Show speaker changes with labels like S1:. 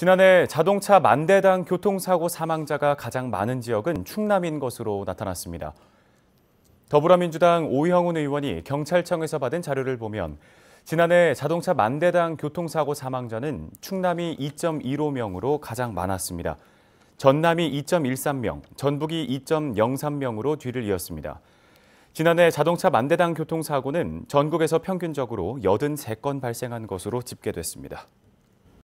S1: 지난해 자동차 만대당 교통사고 사망자가 가장 많은 지역은 충남인 것으로 나타났습니다. 더불어민주당 오형훈 의원이 경찰청에서 받은 자료를 보면 지난해 자동차 만대당 교통사고 사망자는 충남이 2.15명으로 가장 많았습니다. 전남이 2.13명, 전북이 2.03명으로 뒤를 이었습니다. 지난해 자동차 만대당 교통사고는 전국에서 평균적으로 83건 발생한 것으로 집계됐습니다.